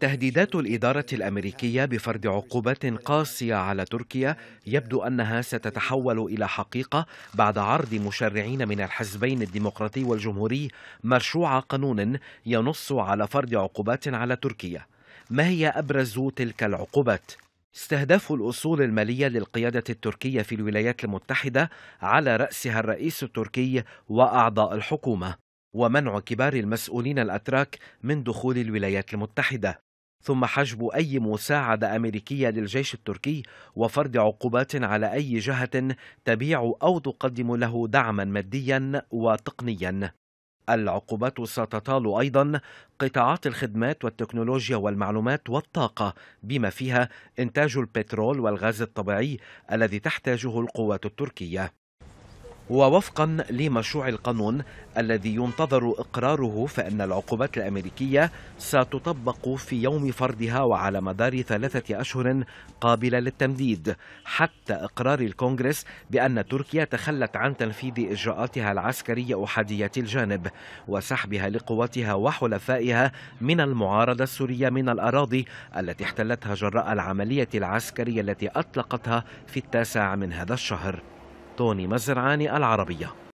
تهديدات الإدارة الأمريكية بفرض عقوبات قاسية على تركيا يبدو أنها ستتحول إلى حقيقة بعد عرض مشرعين من الحزبين الديمقراطي والجمهوري مشروع قانون ينص على فرض عقوبات على تركيا ما هي أبرز تلك العقوبات؟ استهداف الأصول المالية للقيادة التركية في الولايات المتحدة على رأسها الرئيس التركي وأعضاء الحكومة ومنع كبار المسؤولين الأتراك من دخول الولايات المتحدة ثم حجب أي مساعدة أمريكية للجيش التركي وفرض عقوبات على أي جهة تبيع أو تقدم له دعما ماديا وتقنيا العقوبات ستطال ايضا قطاعات الخدمات والتكنولوجيا والمعلومات والطاقه بما فيها انتاج البترول والغاز الطبيعي الذي تحتاجه القوات التركيه ووفقا لمشروع القانون الذي ينتظر اقراره فان العقوبات الامريكيه ستطبق في يوم فرضها وعلى مدار ثلاثه اشهر قابله للتمديد حتى اقرار الكونغرس بان تركيا تخلت عن تنفيذ اجراءاتها العسكريه احاديه الجانب وسحبها لقواتها وحلفائها من المعارضه السوريه من الاراضي التي احتلتها جراء العمليه العسكريه التي اطلقتها في التاسع من هذا الشهر توني مزرعاني العربيه